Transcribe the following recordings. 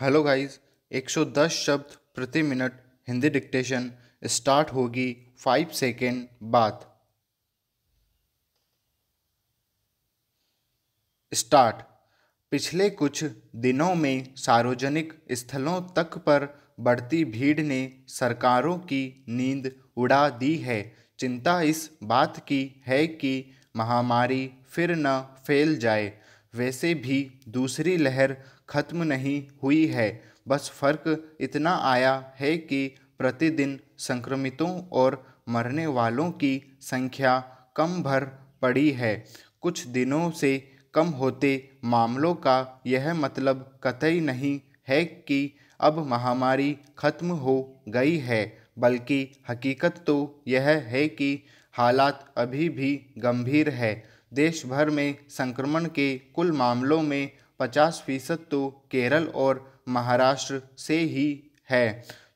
hello guys 110 शब्द प्रति मिनट हिंदी डिक्टेशन स्टार्ट होगी फाइव सेकेंड बाद स्टार्ट पिछले कुछ दिनों में सार्वजनिक स्थलों तक पर बढ़ती भीड़ ने सरकारों की नींद उड़ा दी है चिंता इस बात की है कि महामारी फिर न फैल जाए वैसे भी दूसरी लहर खत्म नहीं हुई है बस फर्क इतना आया है कि प्रतिदिन संक्रमितों और मरने वालों की संख्या कम भर पड़ी है कुछ दिनों से कम होते मामलों का यह मतलब कतई नहीं है कि अब महामारी खत्म हो गई है बल्कि हकीकत तो यह है कि हालात अभी भी गंभीर है देश भर में संक्रमण के कुल मामलों में पचास फीसद तो केरल और महाराष्ट्र से ही है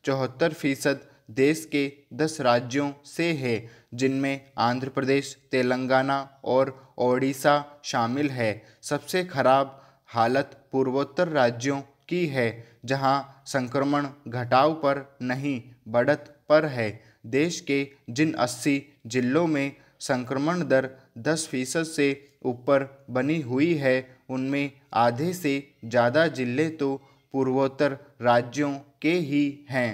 चौहत्तर फीसद देश के दस राज्यों से है जिनमें आंध्र प्रदेश तेलंगाना और ओडिशा शामिल है सबसे खराब हालत पूर्वोत्तर राज्यों की है जहां संक्रमण घटाव पर नहीं बढ़त पर है देश के जिन 80 जिलों में संक्रमण दर 10 फीसद से ऊपर बनी हुई है उनमें आधे से ज़्यादा ज़िले तो पूर्वोत्तर राज्यों के ही हैं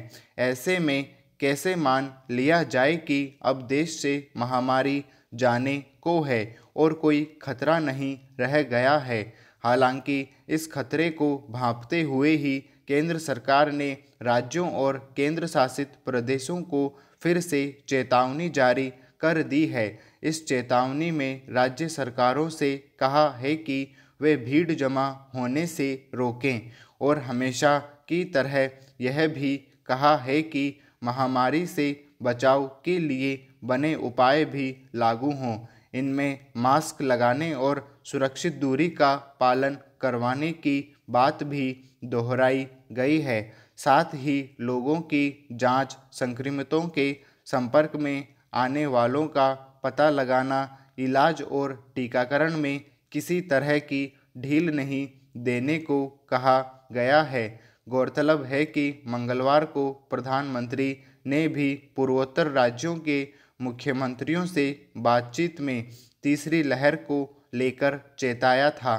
ऐसे में कैसे मान लिया जाए कि अब देश से महामारी जाने को है और कोई खतरा नहीं रह गया है हालांकि इस खतरे को भांपते हुए ही केंद्र सरकार ने राज्यों और केंद्र शासित प्रदेशों को फिर से चेतावनी जारी कर दी है इस चेतावनी में राज्य सरकारों से कहा है कि वे भीड़ जमा होने से रोकें और हमेशा की तरह यह भी कहा है कि महामारी से बचाव के लिए बने उपाय भी लागू हों इनमें मास्क लगाने और सुरक्षित दूरी का पालन करवाने की बात भी दोहराई गई है साथ ही लोगों की जांच, संक्रमितों के संपर्क में आने वालों का पता लगाना इलाज और टीकाकरण में किसी तरह की ढील नहीं देने को कहा गया है गौरतलब है कि मंगलवार को प्रधानमंत्री ने भी पूर्वोत्तर राज्यों के मुख्यमंत्रियों से बातचीत में तीसरी लहर को लेकर चेताया था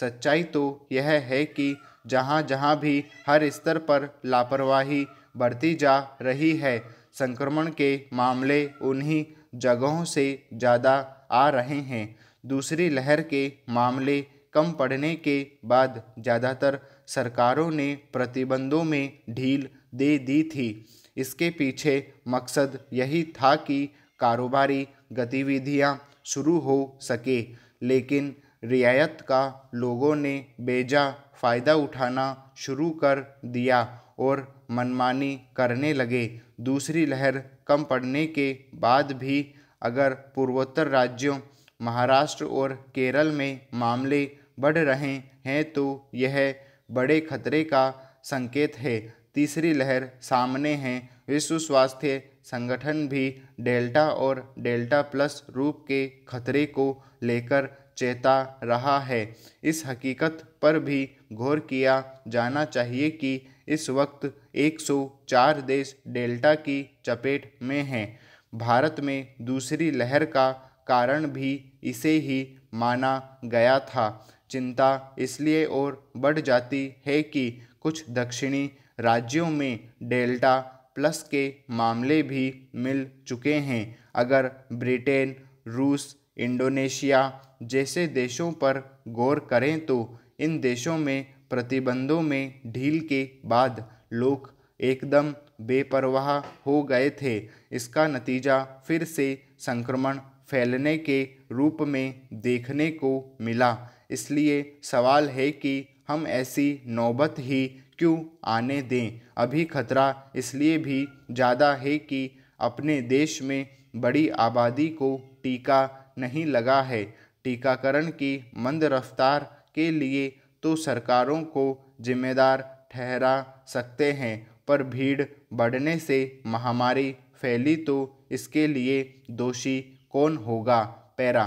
सच्चाई तो यह है कि जहाँ जहाँ भी हर स्तर पर लापरवाही बढ़ती जा रही है संक्रमण के मामले उन्हीं जगहों से ज़्यादा आ रहे हैं दूसरी लहर के मामले कम पड़ने के बाद ज़्यादातर सरकारों ने प्रतिबंधों में ढील दे दी थी इसके पीछे मकसद यही था कि कारोबारी गतिविधियां शुरू हो सके लेकिन रियायत का लोगों ने बेजा फ़ायदा उठाना शुरू कर दिया और मनमानी करने लगे दूसरी लहर कम पड़ने के बाद भी अगर पूर्वोत्तर राज्यों महाराष्ट्र और केरल में मामले बढ़ रहे हैं तो यह बड़े खतरे का संकेत है तीसरी लहर सामने है विश्व स्वास्थ्य संगठन भी डेल्टा और डेल्टा प्लस रूप के खतरे को लेकर चेता रहा है इस हकीकत पर भी गौर किया जाना चाहिए कि इस वक्त 104 देश डेल्टा की चपेट में हैं भारत में दूसरी लहर का कारण भी इसे ही माना गया था चिंता इसलिए और बढ़ जाती है कि कुछ दक्षिणी राज्यों में डेल्टा प्लस के मामले भी मिल चुके हैं अगर ब्रिटेन रूस इंडोनेशिया जैसे देशों पर गौर करें तो इन देशों में प्रतिबंधों में ढील के बाद लोग एकदम बेपरवाह हो गए थे इसका नतीजा फिर से संक्रमण फैलने के रूप में देखने को मिला इसलिए सवाल है कि हम ऐसी नौबत ही क्यों आने दें अभी खतरा इसलिए भी ज़्यादा है कि अपने देश में बड़ी आबादी को टीका नहीं लगा है टीकाकरण की मंद रफ्तार के लिए तो सरकारों को जिम्मेदार ठहरा सकते हैं पर भीड़ बढ़ने से महामारी फैली तो इसके लिए दोषी कौन होगा पैरा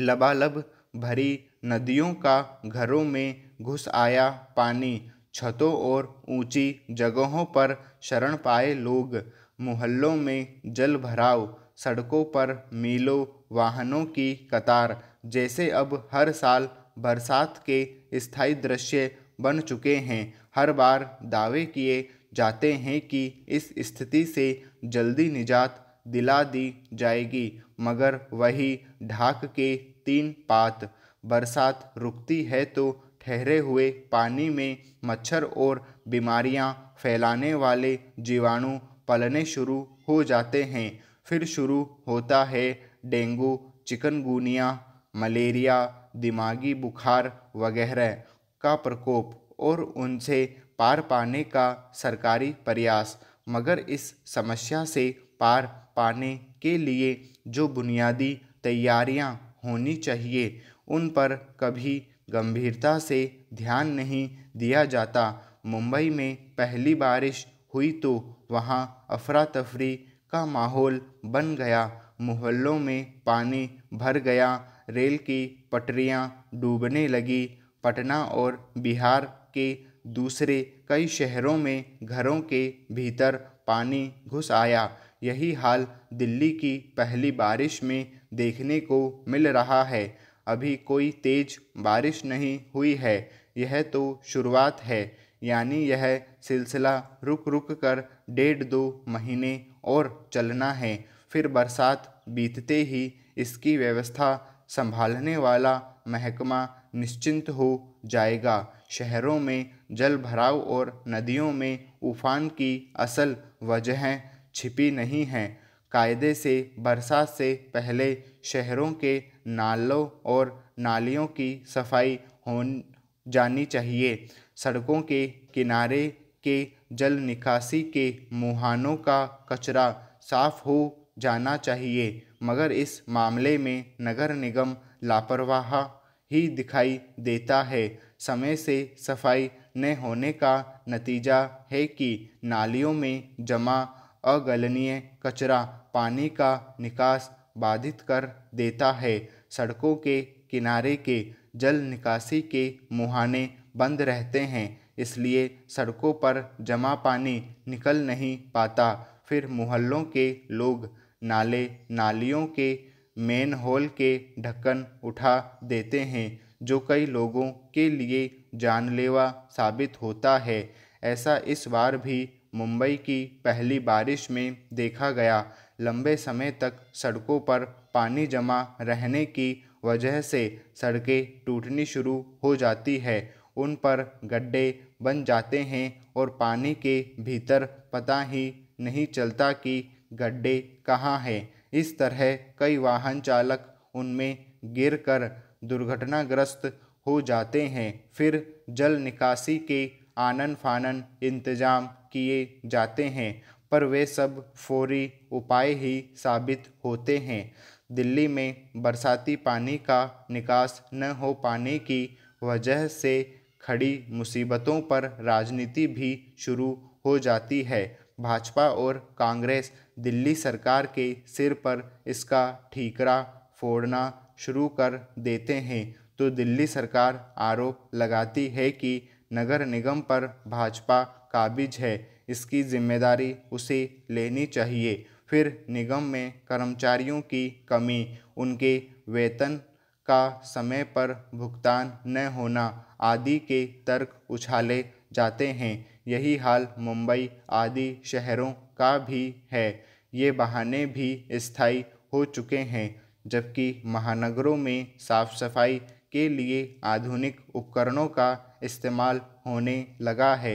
लबालब भरी नदियों का घरों में घुस आया पानी छतों और ऊंची जगहों पर शरण पाए लोग मोहल्लों में जल भराव सड़कों पर मीलों वाहनों की कतार जैसे अब हर साल बरसात के स्थायी दृश्य बन चुके हैं हर बार दावे किए जाते हैं कि इस स्थिति से जल्दी निजात दिला दी जाएगी मगर वही ढाक के तीन पात बरसात रुकती है तो ठहरे हुए पानी में मच्छर और बीमारियां फैलाने वाले जीवाणु पलने शुरू हो जाते हैं फिर शुरू होता है डेंगू चिकनगुनिया मलेरिया दिमागी बुखार वगैरह का प्रकोप और उनसे पार पाने का सरकारी प्रयास मगर इस समस्या से पार पाने के लिए जो बुनियादी तैयारियां होनी चाहिए उन पर कभी गंभीरता से ध्यान नहीं दिया जाता मुंबई में पहली बारिश हुई तो वहाँ अफरा तफरी का माहौल बन गया मोहल्लों में पानी भर गया रेल की पटरियाँ डूबने लगी पटना और बिहार के दूसरे कई शहरों में घरों के भीतर पानी घुस आया यही हाल दिल्ली की पहली बारिश में देखने को मिल रहा है अभी कोई तेज बारिश नहीं हुई है यह तो शुरुआत है यानी यह सिलसिला रुक रुक कर डेढ़ दो महीने और चलना है फिर बरसात बीतते ही इसकी व्यवस्था संभालने वाला महकमा निश्चिंत हो जाएगा शहरों में जल भराव और नदियों में उफान की असल वजहें छिपी नहीं हैं कायदे से बरसात से पहले शहरों के नालों और नालियों की सफाई हो जानी चाहिए सड़कों के किनारे के जल निकासी के मुहानों का कचरा साफ हो जाना चाहिए मगर इस मामले में नगर निगम लापरवाह ही दिखाई देता है समय से सफाई न होने का नतीजा है कि नालियों में जमा अगलनीय कचरा पानी का निकास बाधित कर देता है सड़कों के किनारे के जल निकासी के मुहाने बंद रहते हैं इसलिए सड़कों पर जमा पानी निकल नहीं पाता फिर मोहल्लों के लोग नाले नालियों के मेन होल के ढक्कन उठा देते हैं जो कई लोगों के लिए जानलेवा साबित होता है ऐसा इस बार भी मुंबई की पहली बारिश में देखा गया लंबे समय तक सड़कों पर पानी जमा रहने की वजह से सड़कें टूटनी शुरू हो जाती है उन पर गड्ढे बन जाते हैं और पानी के भीतर पता ही नहीं चलता कि गड्ढे कहाँ हैं इस तरह कई वाहन चालक उनमें गिर कर दुर्घटनाग्रस्त हो जाते हैं फिर जल निकासी के आनन फानन इंतजाम किए जाते हैं पर वे सब फौरी उपाय ही साबित होते हैं दिल्ली में बरसाती पानी का निकास न हो पाने की वजह से खड़ी मुसीबतों पर राजनीति भी शुरू हो जाती है भाजपा और कांग्रेस दिल्ली सरकार के सिर पर इसका ठीकरा फोड़ना शुरू कर देते हैं तो दिल्ली सरकार आरोप लगाती है कि नगर निगम पर भाजपा काबिज है इसकी जिम्मेदारी उसे लेनी चाहिए फिर निगम में कर्मचारियों की कमी उनके वेतन का समय पर भुगतान न होना आदि के तर्क उछाले जाते हैं यही हाल मुंबई आदि शहरों का भी है ये बहाने भी स्थायी हो चुके हैं जबकि महानगरों में साफ सफाई के लिए आधुनिक उपकरणों का इस्तेमाल होने लगा है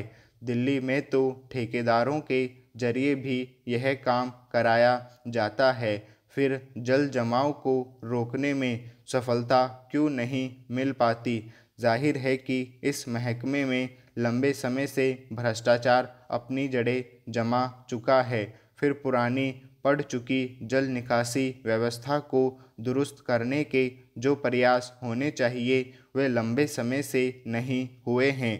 दिल्ली में तो ठेकेदारों के जरिए भी यह काम कराया जाता है फिर जल जमाव को रोकने में सफलता क्यों नहीं मिल पाती जाहिर है कि इस महकमे में लंबे समय से भ्रष्टाचार अपनी जड़ें जमा चुका है फिर पुरानी पड़ चुकी जल निकासी व्यवस्था को दुरुस्त करने के जो प्रयास होने चाहिए वे लंबे समय से नहीं हुए हैं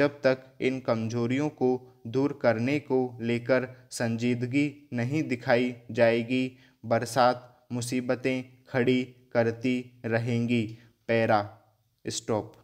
जब तक इन कमजोरियों को दूर करने को लेकर संजीदगी नहीं दिखाई जाएगी बरसात मुसीबतें खड़ी करती रहेंगी पैरा स्टॉप